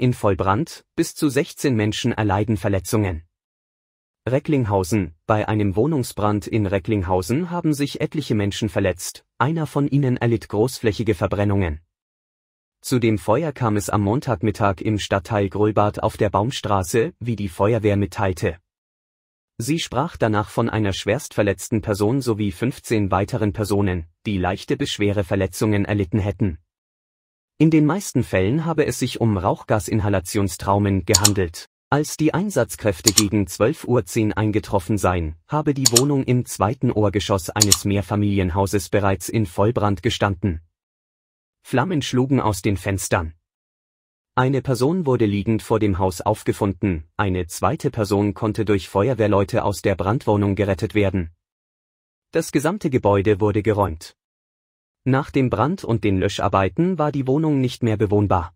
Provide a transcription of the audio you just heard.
in Vollbrand, bis zu 16 Menschen erleiden Verletzungen. Recklinghausen, bei einem Wohnungsbrand in Recklinghausen haben sich etliche Menschen verletzt, einer von ihnen erlitt großflächige Verbrennungen. Zu dem Feuer kam es am Montagmittag im Stadtteil Grölbad auf der Baumstraße, wie die Feuerwehr mitteilte. Sie sprach danach von einer schwerstverletzten Person sowie 15 weiteren Personen, die leichte bis schwere Verletzungen erlitten hätten. In den meisten Fällen habe es sich um Rauchgasinhalationstraumen gehandelt. Als die Einsatzkräfte gegen 12.10 Uhr eingetroffen seien, habe die Wohnung im zweiten Ohrgeschoss eines Mehrfamilienhauses bereits in Vollbrand gestanden. Flammen schlugen aus den Fenstern. Eine Person wurde liegend vor dem Haus aufgefunden, eine zweite Person konnte durch Feuerwehrleute aus der Brandwohnung gerettet werden. Das gesamte Gebäude wurde geräumt. Nach dem Brand und den Löscharbeiten war die Wohnung nicht mehr bewohnbar.